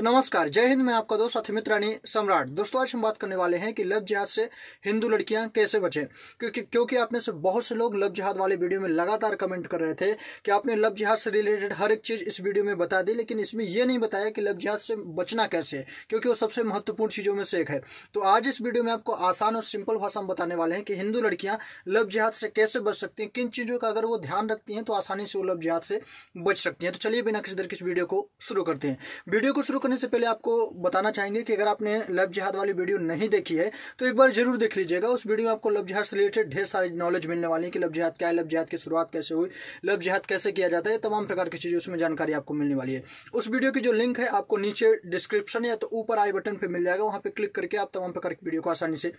तो नमस्कार जय हिंद मैं आपका दोस्त साथी मित्रानी सम्राट दोस्तों आज हम बात करने वाले हैं कि लव जिहाद से हिंदू लड़कियां कैसे बचें क्योंकि क्योंकि आपने से बहुत से लोग लव जिहाद वाले वीडियो में लगातार कमेंट कर रहे थे कि आपने लव जिहाद से रिलेटेड हर एक चीज़ इस वीडियो में बता दी लेकिन इसमें यह नहीं बताया कि लव जिहाद से बचना कैसे क्योंकि वो सबसे महत्वपूर्ण चीज़ों में से एक है तो आज इस वीडियो में आपको आसान और सिंपल भाषा में बताने वाले हैं कि हिंदू लड़कियां लव जिहाद से कैसे बच सकती हैं किन चीज़ों का अगर वो ध्यान रखती हैं तो आसानी से वो लव जिहाद से बच सकती हैं तो चलिए बिना किसी देर किस वीडियो को शुरू करते हैं वीडियो को शुरू करने से पहले आपको बताना चाहेंगे कि अगर आपने लव जिहाद वाली वीडियो नहीं देखी है तो एक बार जरूर देख लीजिएगा उस वीडियो में आपको लव जिहाद से रिलेटेड ढेर सारे नॉलेज मिलने वाली है कि लव जिहाद क्या है लव जिहाद की शुरुआत कैसे हुई लव जिहाद कैसे किया जाता है तमाम प्रकार की चीज़ें उसमें जानकारी आपको मिलने वाली है उस वीडियो की जो लिंक है आपको नीचे डिस्क्रिप्शन या तो ऊपर आई बटन पर मिल जाएगा वहाँ पर क्लिक करके आप तमाम प्रकार की वीडियो को आसानी से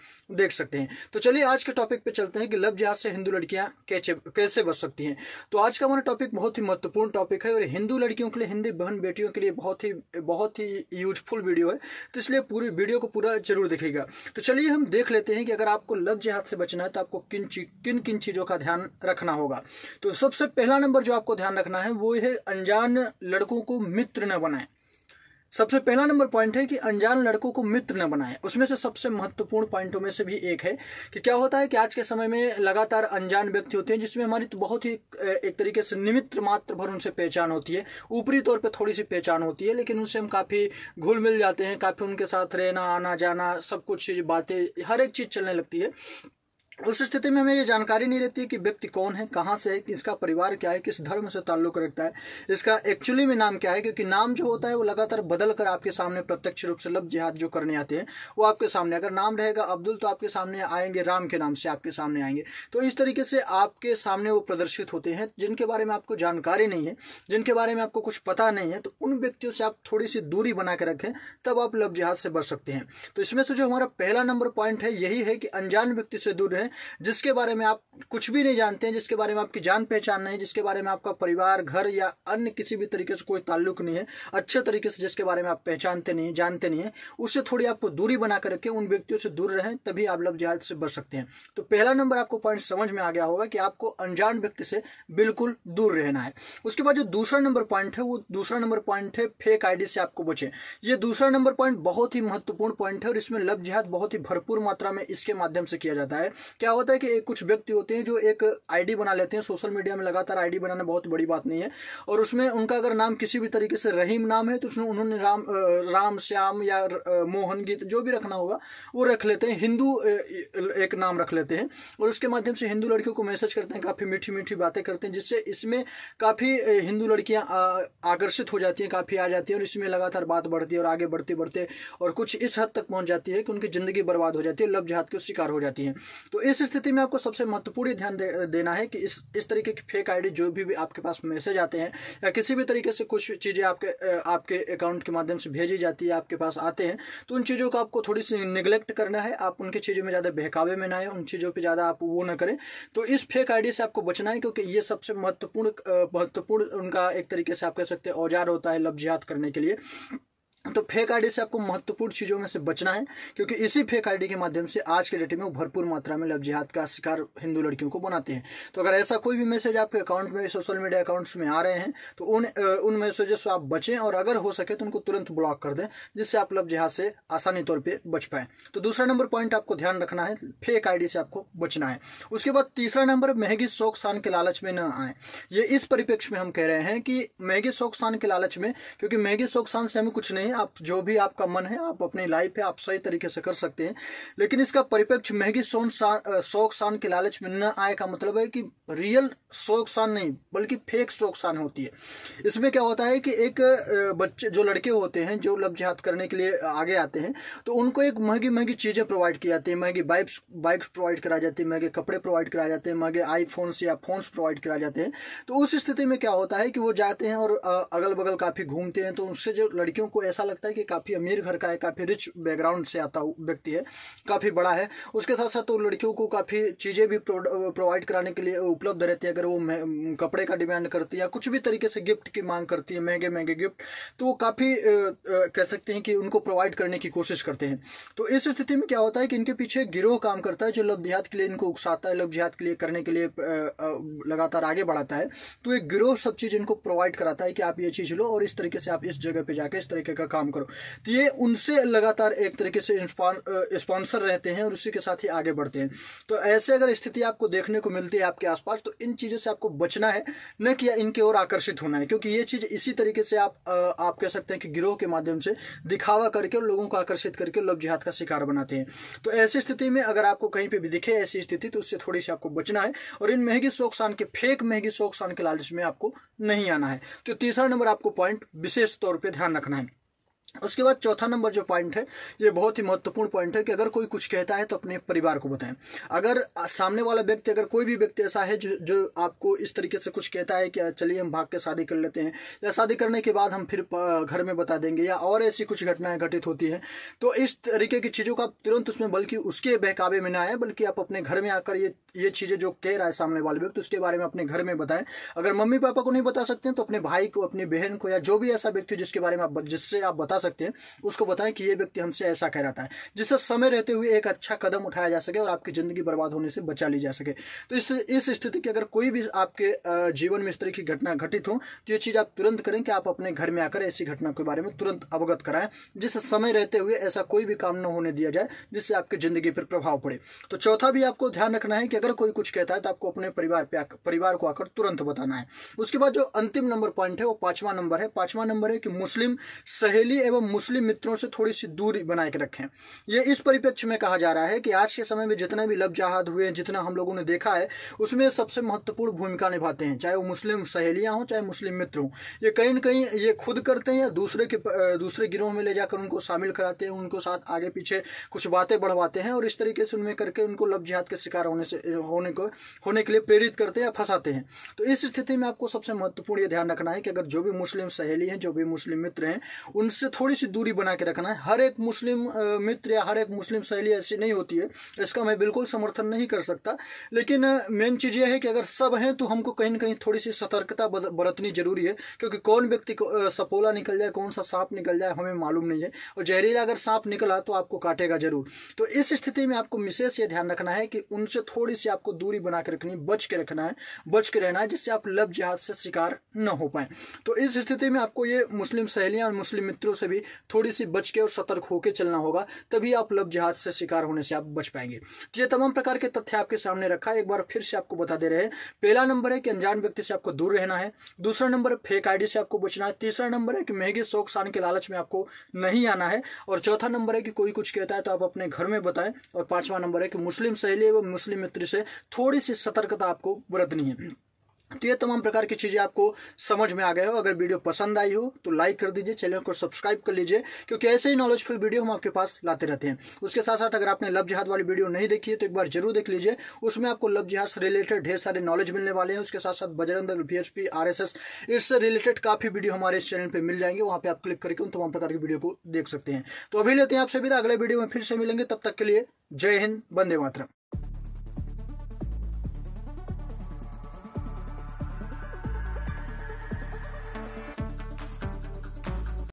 देख सकते हैं तो चलिए आज के टॉपिक पर चलते हैं कि लव जिहाद से हिंदू लड़कियाँ कैसे कैसे बच सकती हैं तो आज का हमारा टॉपिक बहुत ही महत्वपूर्ण टॉपिक है और हिंदू लड़कियों के लिए हिंदी बहन बेटियों के लिए बहुत ही बहुत बहुत ही यूजफुल वीडियो है तो इसलिए पूरी वीडियो को पूरा जरूर देखेगा तो चलिए हम देख लेते हैं कि अगर आपको लव जिहाद से बचना है तो आपको किन किन किन चीज़ों का ध्यान रखना होगा तो सबसे पहला नंबर जो आपको ध्यान रखना है वो है अनजान लड़कों को मित्र न बनाएं सबसे पहला नंबर पॉइंट है कि अनजान लड़कों को मित्र न बनाएं उसमें से सबसे महत्वपूर्ण पॉइंटों में से भी एक है कि क्या होता है कि आज के समय में लगातार अनजान व्यक्ति होते हैं जिसमें हमारी तो बहुत ही एक तरीके से निमित्र मात्र भर उनसे पहचान होती है ऊपरी तौर पर थोड़ी सी पहचान होती है लेकिन उनसे हम काफ़ी घुल मिल जाते हैं काफ़ी उनके साथ रहना आना जाना सब कुछ बातें हर एक चीज़ चलने लगती है उस स्थिति में हमें ये जानकारी नहीं रहती कि व्यक्ति कौन है कहाँ से है किसका परिवार क्या है किस धर्म से ताल्लुक रखता है इसका एक्चुअली में नाम क्या है क्योंकि नाम जो होता है वो लगातार बदल कर आपके सामने प्रत्यक्ष रूप से लब जिहाद जो करने आते हैं वो आपके सामने अगर नाम रहेगा अब्दुल तो आपके सामने आएंगे राम के नाम से आपके सामने आएंगे तो इस तरीके से आपके सामने वो प्रदर्शित होते हैं जिनके बारे में आपको जानकारी नहीं है जिनके बारे में आपको कुछ पता नहीं है तो उन व्यक्तियों से आप थोड़ी सी दूरी बना के रखें तब आप लब जिहाद से बच सकते हैं तो इसमें से जो हमारा पहला नंबर पॉइंट है यही है कि अनजान व्यक्ति से दूर रहें जिसके बारे में आप कुछ भी नहीं जानते हैं जिसके बारे में आपकी जान पहचान नहीं जिसके बारे में आपका परिवार घर या अन्य किसी भी तरीके से कोई ताल्लुक नहीं है अच्छे तरीके से जिसके बारे में आप पहचानते नहीं जानते नहीं है उससे थोड़ी आपको दूरी बना करके उन व्यक्तियों से दूर रहें तभी आप लव जिहाद से बच सकते हैं तो पहला नंबर आपको पॉइंट समझ में आ गया होगा कि आपको अनजान व्यक्ति से बिल्कुल दूर रहना है उसके बाद जो दूसरा नंबर पॉइंट है वो दूसरा नंबर पॉइंट है फेक आईडी से आपको बचे ये दूसरा नंबर पॉइंट बहुत ही महत्वपूर्ण पॉइंट है और इसमें लव जिहाद बहुत ही भरपूर मात्रा में इसके माध्यम से किया जाता है क्या होता है कि कुछ व्यक्ति होते हैं जो एक आईडी बना लेते हैं सोशल मीडिया में लगातार आईडी बनाना बहुत बड़ी बात नहीं है और उसमें उनका अगर नाम किसी भी तरीके से रहीम नाम है तो उसमें उन्होंने राम राम श्याम या मोहन गीत जो भी रखना होगा वो रख लेते हैं हिंदू एक नाम रख लेते हैं और उसके माध्यम से हिंदू लड़कियों को मैसेज करते हैं काफ़ी मीठी मीठी बातें करते हैं जिससे इसमें काफ़ी हिंदू लड़कियाँ आकर्षित हो जाती हैं काफ़ी आ जाती हैं और इसमें लगातार बात बढ़ती है और आगे बढ़ते बढ़ते और कुछ इस हद तक पहुँच जाती है कि उनकी ज़िंदगी बर्बाद हो जाती है लव जहाद के शिकार हो जाती हैं तो तो इस स्थिति में आपको सबसे महत्वपूर्ण ध्यान दे, देना है कि इस इस तरीके की फेक आईडी जो भी, भी आपके पास मैसेज आते हैं या किसी भी तरीके से कुछ चीज़ें आपके आपके अकाउंट के माध्यम से भेजी जाती है आपके पास आते हैं तो उन चीज़ों को आपको थोड़ी सी निगलेक्ट करना है आप उनकी चीज़ों में ज़्यादा बहकावे में ना आए उन चीज़ों पर ज़्यादा आप वो ना करें तो इस फेक आई से आपको बचना है क्योंकि ये सबसे महत्वपूर्ण महत्वपूर्ण उनका एक तरीके से आप कह सकते हैं औजार होता है लफ्जियात करने के लिए तो फेक आईडी से आपको महत्वपूर्ण चीजों में से बचना है क्योंकि इसी फेक आईडी के माध्यम से आज के डेट में वो भरपूर मात्रा में लव जिहाद का शिकार हिंदू लड़कियों को बनाते हैं तो अगर ऐसा कोई भी मैसेज आपके अकाउंट में सोशल मीडिया अकाउंट्स में आ रहे हैं तो उन उन मैसेजेस से आप बचें और अगर हो सके तो उनको तुरंत ब्लॉक कर दें जिससे आप लव जिहाद से आसानी तौर पर बच पाएं तो दूसरा नंबर पॉइंट आपको ध्यान रखना है फेक आई से आपको बचना है उसके बाद तीसरा नंबर महंगी शौक शान के लालच में न आए ये इस परिप्रेक्ष्य में हम कह रहे हैं कि महंगी शौक शान के लालच में क्योंकि महंगी शौक शान से हमें कुछ नहीं हैं आप जो भी आपका मन है आप अपनी लाइफ है आप सही तरीके से कर सकते हैं लेकिन इसका परिपेक्ष महंगी सोन शौक शान के लालच में न आए का मतलब है कि रियल शौक शान नहीं बल्कि फेक शौक शान होती है इसमें क्या होता है कि एक बच्चे जो लड़के होते हैं जो लफ जिहाद करने के लिए आगे आते हैं तो उनको एक महंगी महंगी चीज़ें प्रोवाइड की जाती है महंगी बाइक्स बाइक्स प्रोवाइड कराई जाती है महंगे कपड़े प्रोवाइड कराए जाते हैं महंगे आईफोन्स या फोन्स प्रोवाइड कराए जाते हैं तो उस स्थिति में क्या होता है कि वो जाते हैं और अगल बगल काफ़ी घूमते हैं तो उससे जो लड़कियों को ऐसा ऐसा लगता है कि काफ़ी अमीर घर का है काफ़ी रिच बैकग्राउंड से आता व्यक्ति है काफ़ी बड़ा है उसके साथ साथ वो तो लड़कियों को काफ़ी चीज़ें भी प्रोवाइड कराने के लिए उपलब्ध रहती है अगर वो कपड़े का डिमांड करती है या कुछ भी तरीके से गिफ्ट की मांग करती है महंगे महंगे गिफ्ट तो वो काफ़ी कह सकते हैं कि उनको प्रोवाइड करने की कोशिश करते हैं तो इस स्थिति में क्या होता है कि इनके पीछे गिरोह काम करता है जो लव जिहाद के लिए इनको उकसाता है लव जिहाद के लिए करने के लिए लगातार आगे बढ़ाता है तो एक गिरोह सब चीज़ इनको प्रोवाइड कराता है कि आप ये चीज़ लो और इस तरीके से आप इस जगह पे जाके इस तरीके का काम करो तो ये उनसे लगातार एक तरीके से स्पॉन्सर रहते हैं और उसी के साथ ही आगे बढ़ते हैं तो ऐसे अगर स्थिति आपको देखने को मिलती है आपके आसपास तो इन चीज़ों से आपको बचना है न कि इनके ओर आकर्षित होना है क्योंकि ये चीज़ इसी तरीके से आप आप कह सकते हैं कि गिरोह के माध्यम से दिखावा करके और लोगों को आकर्षित करके लव जिहाद का शिकार बनाते हैं तो ऐसी स्थिति में अगर आपको कहीं पर भी दिखे ऐसी स्थिति तो उससे थोड़ी सी आपको बचना है और इन महंगी शोक शान के फेक महंगी शोक शान के लालच में आपको नहीं आना है तो तीसरा नंबर आपको पॉइंट विशेष तौर पर ध्यान रखना है उसके बाद चौथा नंबर जो पॉइंट है ये बहुत ही महत्वपूर्ण पॉइंट है कि अगर कोई कुछ कहता है तो अपने परिवार को बताएं अगर सामने वाला व्यक्ति अगर कोई भी व्यक्ति ऐसा है जो जो आपको इस तरीके से कुछ कहता है कि चलिए हम भाग के शादी कर लेते हैं या शादी करने के बाद हम फिर घर में बता देंगे या और ऐसी कुछ घटनाएं घटित होती है तो इस तरीके की चीज़ों का तुरंत उसमें बल्कि उसके बहकावे में ना आए बल्कि आप अपने घर में आकर ये ये चीज़ें जो कह रहा है सामने वाले व्यक्ति उसके बारे में अपने घर में बताएं अगर मम्मी पापा को नहीं बता सकते तो अपने भाई को अपनी बहन को या जो भी ऐसा व्यक्ति जिसके बारे में आप जिससे आप बता बता सकते हैं उसको बताएं कि ये व्यक्ति हमसे ऐसा कह रहा है जिससे समय रहते हुए एक अच्छा कदम उठाया जा सके और आपकी ज़िंदगी बर्बाद होने से बचा ली जा सके तो इस इस स्थिति की अगर कोई भी आपके जीवन में इस तरह की घटना घटित हो तो ये चीज़ आप तुरंत करें कि आप अपने घर में आकर ऐसी घटना के बारे में तुरंत अवगत कराएं जिससे समय रहते हुए ऐसा कोई भी काम न होने दिया जाए जिससे आपकी ज़िंदगी पर प्रभाव पड़े तो चौथा भी आपको ध्यान रखना है कि अगर कोई कुछ कहता है तो आपको अपने परिवार पे परिवार को आकर तुरंत बताना है उसके बाद जो अंतिम नंबर पॉइंट है वो पांचवा नंबर है पांचवा नंबर है कि मुस्लिम सहेली एवं मुस्लिम मित्रों से थोड़ी सी दूरी बनाए के रखें ये इस परिप्रेक्ष्य में कहा जा रहा है कि आज के समय में जितने भी लफ जहाद हुए हैं जितना हम लोगों ने देखा है उसमें सबसे महत्वपूर्ण भूमिका निभाते हैं चाहे वो मुस्लिम सहेलियां हों चाहे मुस्लिम मित्र हों ये कहीं ना कहीं ये खुद करते हैं या दूसरे के दूसरे गिरोह में ले जाकर उनको शामिल कराते हैं उनको साथ आगे पीछे कुछ बातें बढ़वाते हैं और इस तरीके से उनमें करके उनको लफ जहाद के शिकार होने से होने को होने के लिए प्रेरित करते हैं या फंसाते हैं तो इस स्थिति में आपको सबसे महत्वपूर्ण ये ध्यान रखना है कि अगर जो भी मुस्लिम सहेली हैं जो भी मुस्लिम मित्र हैं उनसे थोड़ी सी दूरी बना के रखना है हर एक मुस्लिम मित्र या हर एक मुस्लिम सहेली ऐसी नहीं होती है इसका मैं बिल्कुल समर्थन नहीं कर सकता लेकिन मेन चीज़ यह है कि अगर सब हैं तो हमको कहीं ना कहीं थोड़ी सी सतर्कता बरतनी जरूरी है क्योंकि कौन व्यक्ति सपोला निकल जाए कौन सा सांप निकल जाए हमें मालूम नहीं है और जहरीला अगर सांप निकला तो आपको काटेगा जरूर तो इस स्थिति में आपको विशेष ये ध्यान रखना है कि उनसे थोड़ी सी आपको दूरी बना के रखनी बच के रखना है बच के रहना है जिससे आप लफ जहाज से शिकार न हो पाए तो इस स्थिति में आपको ये मुस्लिम सहेलियां और मुस्लिम मित्रों से भी थोड़ी सी बच के और सतर्क होकर चलना होगा तभी आप लव जहाज से शिकार होने से आप बच पाएंगे तो ये तमाम प्रकार के तथ्य आपके सामने रखा एक बार फिर से आपको बता दे रहे हैं पहला नंबर है कि अनजान व्यक्ति से आपको दूर रहना है दूसरा नंबर फेक आईडी से आपको बचना है तीसरा नंबर है कि महंगे शौक शान के लालच में आपको नहीं आना है और चौथा नंबर है कि कोई कुछ कहता है तो आप अपने घर में बताएं और पांचवा नंबर है कि मुस्लिम सहेली एवं मुस्लिम मित्र से थोड़ी सी सतर्कता आपको बरतनी है तो ये तमाम प्रकार की चीज़ें आपको समझ में आ गए हो अगर वीडियो पसंद आई हो तो लाइक कर दीजिए चैनल को सब्सक्राइब कर लीजिए क्योंकि ऐसे ही नॉलेजफुल वीडियो हम आपके पास लाते रहते हैं उसके साथ साथ अगर आपने लव जिहाद वाली वीडियो नहीं देखी है तो एक बार जरूर देख लीजिए उसमें आपको लव जिहाद से रिलेटेड ढेर सारे नॉलेज मिलने वाले हैं उसके साथ साथ Bajrang B H P R S S इससे रिलेटेड काफ़ी वीडियो हमारे इस चैनल पर मिल जाएंगे वहाँ पर आप क्लिक करके उन तमाम प्रकार की वीडियो को देख सकते हैं तो अभी लेते हैं आपसे भी अगले वीडियो में फिर से मिलेंगे तब तक के लिए जय हिंद बंदे मातरम